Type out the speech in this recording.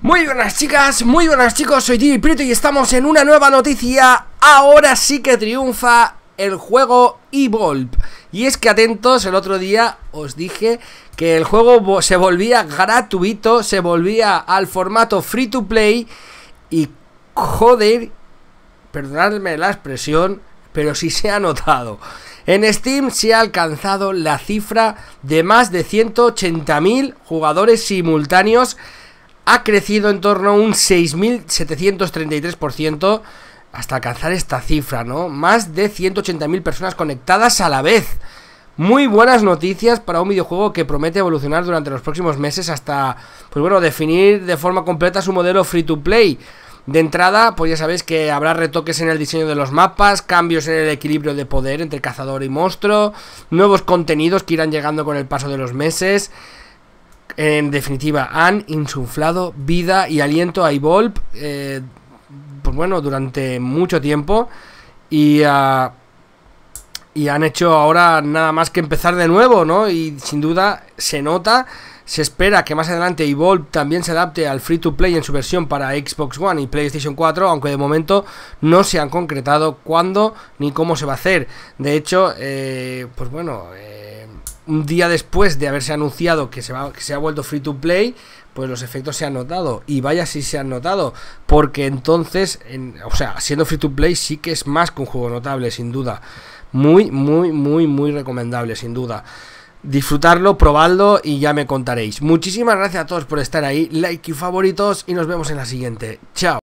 Muy buenas chicas, muy buenas chicos, soy Jimmy Prieto y estamos en una nueva noticia. Ahora sí que triunfa el juego Evolve. Y es que atentos, el otro día os dije que el juego se volvía gratuito, se volvía al formato free to play y joder, perdonadme la expresión, pero sí se ha notado. En Steam se ha alcanzado la cifra de más de 180.000 jugadores simultáneos ha crecido en torno a un 6.733% hasta alcanzar esta cifra, ¿no? Más de 180.000 personas conectadas a la vez. Muy buenas noticias para un videojuego que promete evolucionar durante los próximos meses hasta, pues bueno, definir de forma completa su modelo free to play. De entrada, pues ya sabéis que habrá retoques en el diseño de los mapas, cambios en el equilibrio de poder entre cazador y monstruo, nuevos contenidos que irán llegando con el paso de los meses. En definitiva, han insuflado vida y aliento a Evolve, eh, pues bueno, durante mucho tiempo y, ah, y han hecho ahora nada más que empezar de nuevo, ¿no? Y sin duda se nota se espera que más adelante Evolve también se adapte al free to play en su versión para Xbox One y PlayStation 4, aunque de momento no se han concretado cuándo ni cómo se va a hacer. De hecho, eh, pues bueno, eh, un día después de haberse anunciado que se, ha vuelto free to play, pues los efectos se han notado. Y vaya si se han notado, porque entonces, en, o sea, siendo free to play sí que es más que un juego notable, sin duda. Muy, muy, muy, muy recomendable, sin duda disfrutarlo, probadlo y ya me contaréis. Muchísimas gracias a todos por estar ahí, like y favoritos y nos vemos en la siguiente. Chao.